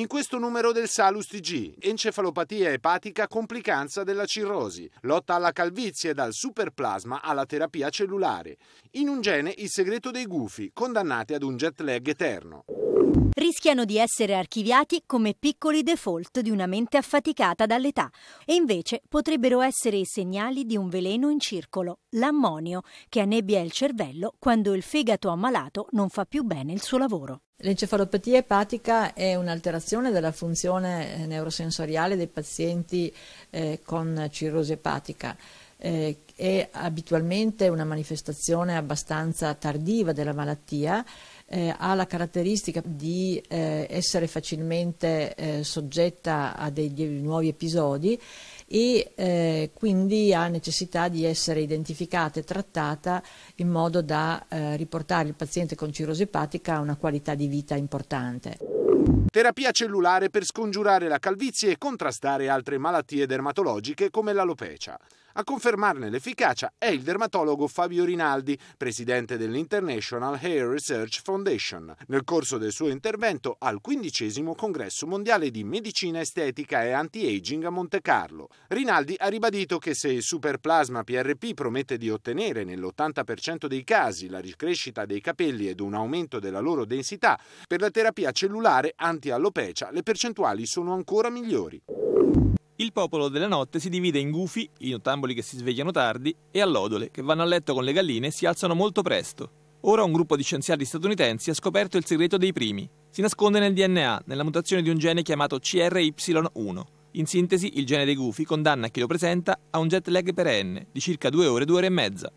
In questo numero del Salus TG, encefalopatia epatica complicanza della cirrosi, lotta alla calvizie dal superplasma alla terapia cellulare. In un gene il segreto dei gufi, condannati ad un jet lag eterno. Rischiano di essere archiviati come piccoli default di una mente affaticata dall'età e invece potrebbero essere i segnali di un veleno in circolo, l'ammonio, che annebbia il cervello quando il fegato ammalato non fa più bene il suo lavoro. L'encefalopatia epatica è un'alterazione della funzione eh, neurosensoriale dei pazienti eh, con cirrosi epatica. Eh, è abitualmente una manifestazione abbastanza tardiva della malattia, eh, ha la caratteristica di eh, essere facilmente eh, soggetta a dei, dei nuovi episodi e eh, quindi ha necessità di essere identificata e trattata in modo da eh, riportare il paziente con cirrosi epatica a una qualità di vita importante. Terapia cellulare per scongiurare la calvizie e contrastare altre malattie dermatologiche come l'alopecia. A confermarne l'efficacia è il dermatologo Fabio Rinaldi, presidente dell'International Hair Research Foundation, nel corso del suo intervento al quindicesimo congresso mondiale di medicina estetica e anti-aging a Monte Carlo. Rinaldi ha ribadito che se il superplasma PRP promette di ottenere nell'80% dei casi la ricrescita dei capelli ed un aumento della loro densità, per la terapia cellulare anti quanti all'Opecia, le percentuali sono ancora migliori. Il popolo della notte si divide in gufi, i nottamboli che si svegliano tardi, e allodole, che vanno a letto con le galline e si alzano molto presto. Ora un gruppo di scienziati statunitensi ha scoperto il segreto dei primi. Si nasconde nel DNA, nella mutazione di un gene chiamato CRY1. In sintesi, il gene dei gufi condanna chi lo presenta a un jet lag perenne di circa due ore, due ore e mezza.